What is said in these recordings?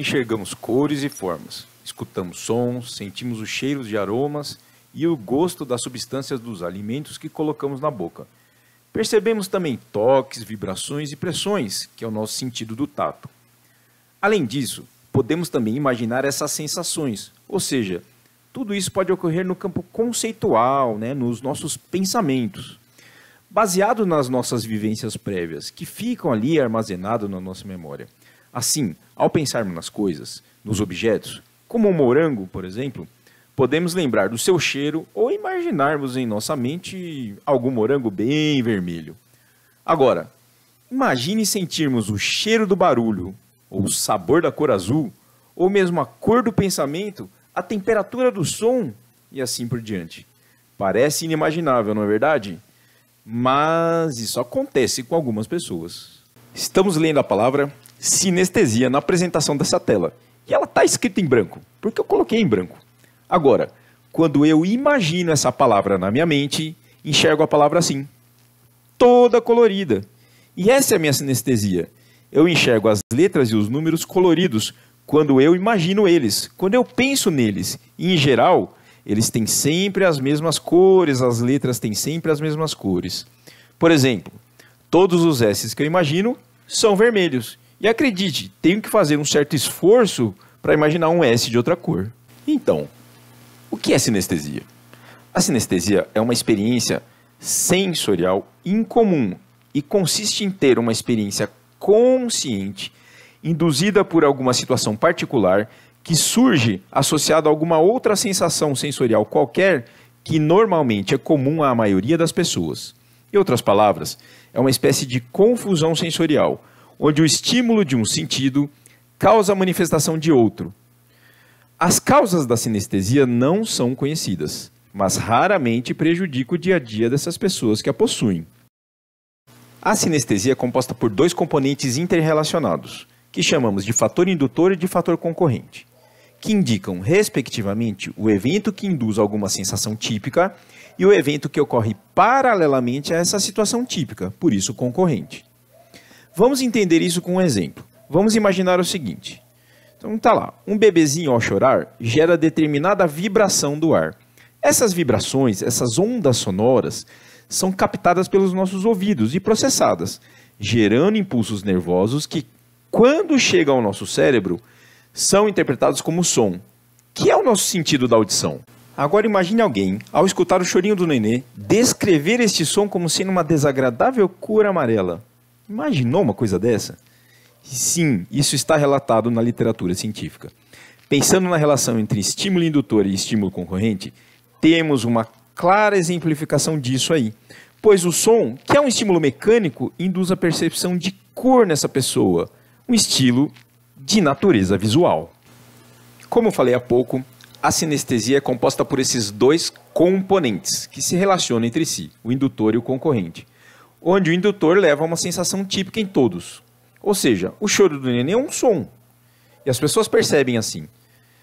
Enxergamos cores e formas, escutamos sons, sentimos os cheiros de aromas e o gosto das substâncias dos alimentos que colocamos na boca. Percebemos também toques, vibrações e pressões, que é o nosso sentido do tato. Além disso, podemos também imaginar essas sensações, ou seja, tudo isso pode ocorrer no campo conceitual, né, nos nossos pensamentos, baseado nas nossas vivências prévias, que ficam ali armazenadas na nossa memória. Assim, ao pensarmos nas coisas, nos objetos, como um morango, por exemplo, podemos lembrar do seu cheiro ou imaginarmos em nossa mente algum morango bem vermelho. Agora, imagine sentirmos o cheiro do barulho, ou o sabor da cor azul, ou mesmo a cor do pensamento, a temperatura do som e assim por diante. Parece inimaginável, não é verdade? Mas isso acontece com algumas pessoas. Estamos lendo a palavra sinestesia na apresentação dessa tela. E ela está escrita em branco, porque eu coloquei em branco. Agora, quando eu imagino essa palavra na minha mente, enxergo a palavra assim, toda colorida. E essa é a minha sinestesia. Eu enxergo as letras e os números coloridos quando eu imagino eles, quando eu penso neles. E, em geral, eles têm sempre as mesmas cores, as letras têm sempre as mesmas cores. Por exemplo, todos os S que eu imagino são vermelhos. E acredite, tenho que fazer um certo esforço para imaginar um S de outra cor. Então, o que é sinestesia? A sinestesia é uma experiência sensorial incomum e consiste em ter uma experiência consciente induzida por alguma situação particular que surge associada a alguma outra sensação sensorial qualquer que normalmente é comum à maioria das pessoas. Em outras palavras, é uma espécie de confusão sensorial onde o estímulo de um sentido causa a manifestação de outro. As causas da sinestesia não são conhecidas, mas raramente prejudica o dia a dia dessas pessoas que a possuem. A sinestesia é composta por dois componentes interrelacionados, que chamamos de fator indutor e de fator concorrente, que indicam, respectivamente, o evento que induz alguma sensação típica e o evento que ocorre paralelamente a essa situação típica, por isso concorrente. Vamos entender isso com um exemplo. Vamos imaginar o seguinte. Então tá lá, um bebezinho ao chorar gera determinada vibração do ar. Essas vibrações, essas ondas sonoras, são captadas pelos nossos ouvidos e processadas, gerando impulsos nervosos que, quando chegam ao nosso cérebro, são interpretados como som, que é o nosso sentido da audição. Agora imagine alguém, ao escutar o chorinho do nenê, descrever este som como sendo uma desagradável cor amarela. Imaginou uma coisa dessa? Sim, isso está relatado na literatura científica. Pensando na relação entre estímulo indutor e estímulo concorrente, temos uma clara exemplificação disso aí. Pois o som, que é um estímulo mecânico, induz a percepção de cor nessa pessoa, um estilo de natureza visual. Como eu falei há pouco, a sinestesia é composta por esses dois componentes que se relacionam entre si, o indutor e o concorrente onde o indutor leva a uma sensação típica em todos. Ou seja, o choro do neném é um som. E as pessoas percebem assim.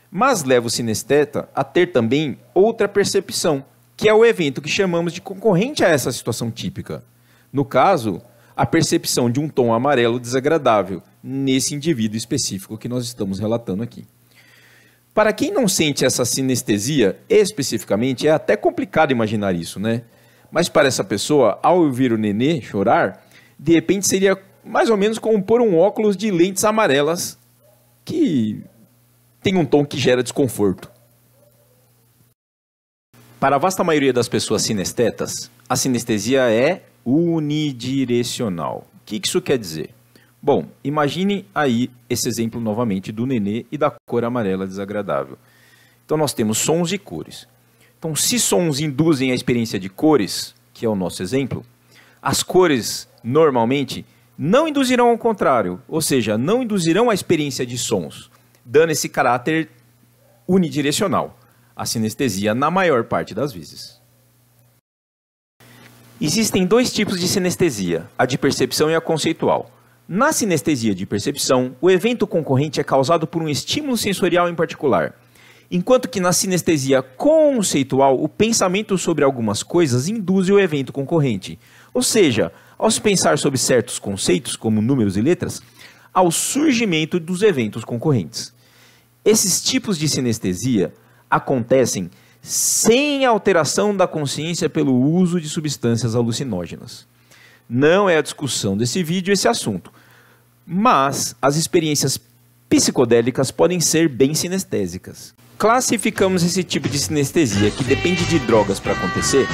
Mas leva o sinesteta a ter também outra percepção, que é o evento que chamamos de concorrente a essa situação típica. No caso, a percepção de um tom amarelo desagradável nesse indivíduo específico que nós estamos relatando aqui. Para quem não sente essa sinestesia especificamente, é até complicado imaginar isso, né? Mas para essa pessoa, ao ouvir o nenê chorar, de repente seria mais ou menos como pôr um óculos de lentes amarelas que tem um tom que gera desconforto. Para a vasta maioria das pessoas sinestetas, a sinestesia é unidirecional. O que isso quer dizer? Bom, imagine aí esse exemplo novamente do nenê e da cor amarela desagradável. Então nós temos sons e cores. Então, se sons induzem a experiência de cores, que é o nosso exemplo, as cores normalmente não induzirão ao contrário, ou seja, não induzirão a experiência de sons, dando esse caráter unidirecional, a sinestesia na maior parte das vezes. Existem dois tipos de sinestesia, a de percepção e a conceitual. Na sinestesia de percepção, o evento concorrente é causado por um estímulo sensorial em particular, Enquanto que na sinestesia conceitual, o pensamento sobre algumas coisas induz o evento concorrente. Ou seja, ao se pensar sobre certos conceitos, como números e letras, ao surgimento dos eventos concorrentes. Esses tipos de sinestesia acontecem sem alteração da consciência pelo uso de substâncias alucinógenas. Não é a discussão desse vídeo esse assunto, mas as experiências psicodélicas podem ser bem sinestésicas. Classificamos esse tipo de sinestesia, que depende de drogas para acontecer,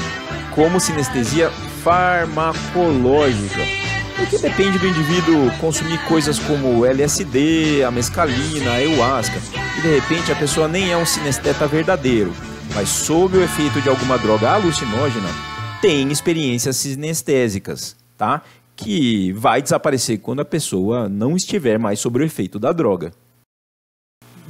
como sinestesia farmacológica, porque depende do indivíduo consumir coisas como LSD, a mescalina, a ayahuasca, e de repente a pessoa nem é um sinesteta verdadeiro, mas sob o efeito de alguma droga alucinógena, tem experiências sinestésicas, tá? Que vai desaparecer quando a pessoa não estiver mais sob o efeito da droga.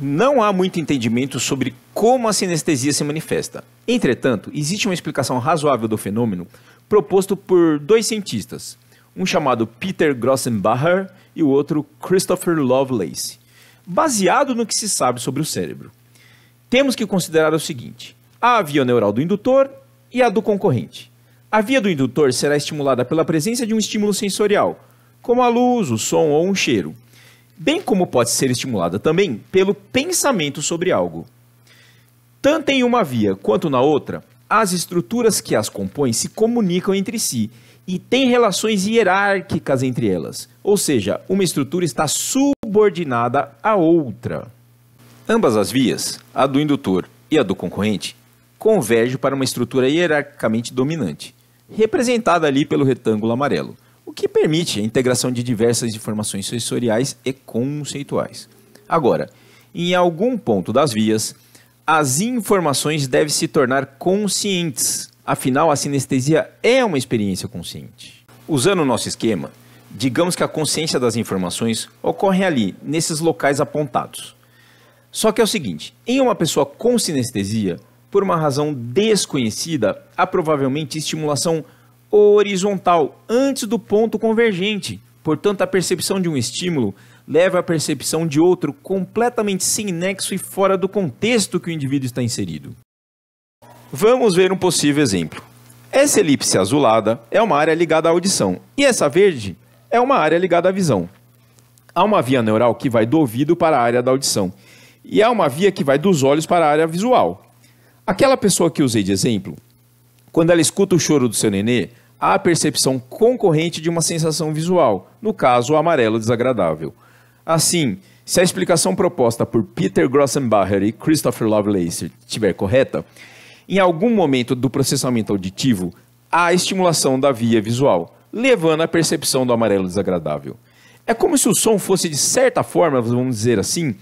Não há muito entendimento sobre como a sinestesia se manifesta. Entretanto, existe uma explicação razoável do fenômeno proposto por dois cientistas, um chamado Peter Grossenbacher e o outro Christopher Lovelace, baseado no que se sabe sobre o cérebro. Temos que considerar o seguinte: a via neural do indutor e a do concorrente. A via do indutor será estimulada pela presença de um estímulo sensorial, como a luz, o som ou um cheiro bem como pode ser estimulada também pelo pensamento sobre algo. Tanto em uma via quanto na outra, as estruturas que as compõem se comunicam entre si e têm relações hierárquicas entre elas, ou seja, uma estrutura está subordinada à outra. Ambas as vias, a do indutor e a do concorrente, convergem para uma estrutura hierarquicamente dominante, representada ali pelo retângulo amarelo, que permite a integração de diversas informações sensoriais e conceituais. Agora, em algum ponto das vias, as informações devem se tornar conscientes. Afinal, a sinestesia é uma experiência consciente. Usando o nosso esquema, digamos que a consciência das informações ocorre ali, nesses locais apontados. Só que é o seguinte: em uma pessoa com sinestesia, por uma razão desconhecida, há provavelmente estimulação horizontal antes do ponto convergente. Portanto, a percepção de um estímulo leva à percepção de outro completamente sem nexo e fora do contexto que o indivíduo está inserido. Vamos ver um possível exemplo. Essa elipse azulada é uma área ligada à audição e essa verde é uma área ligada à visão. Há uma via neural que vai do ouvido para a área da audição e há uma via que vai dos olhos para a área visual. Aquela pessoa que usei de exemplo, quando ela escuta o choro do seu nenê, à percepção concorrente de uma sensação visual, no caso, o amarelo desagradável. Assim, se a explicação proposta por Peter Grossenbacher e Christopher Lovelace estiver correta, em algum momento do processamento auditivo há estimulação da via visual, levando à percepção do amarelo desagradável. É como se o som fosse, de certa forma, vamos dizer assim,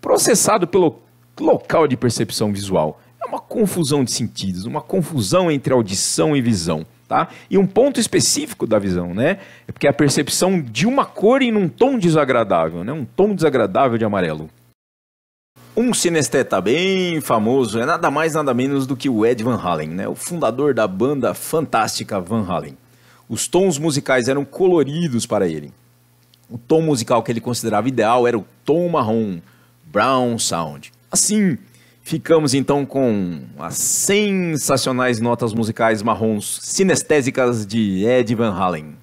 processado pelo local de percepção visual. É uma confusão de sentidos, uma confusão entre audição e visão. Tá? E um ponto específico da visão, né? É porque é a percepção de uma cor em um tom desagradável, né? Um tom desagradável de amarelo. Um sinesteta bem famoso é nada mais nada menos do que o Ed Van Halen, né? O fundador da banda fantástica Van Halen. Os tons musicais eram coloridos para ele. O tom musical que ele considerava ideal era o tom marrom, brown sound. Assim, Ficamos então com as sensacionais notas musicais marrons sinestésicas de Ed Van Halen.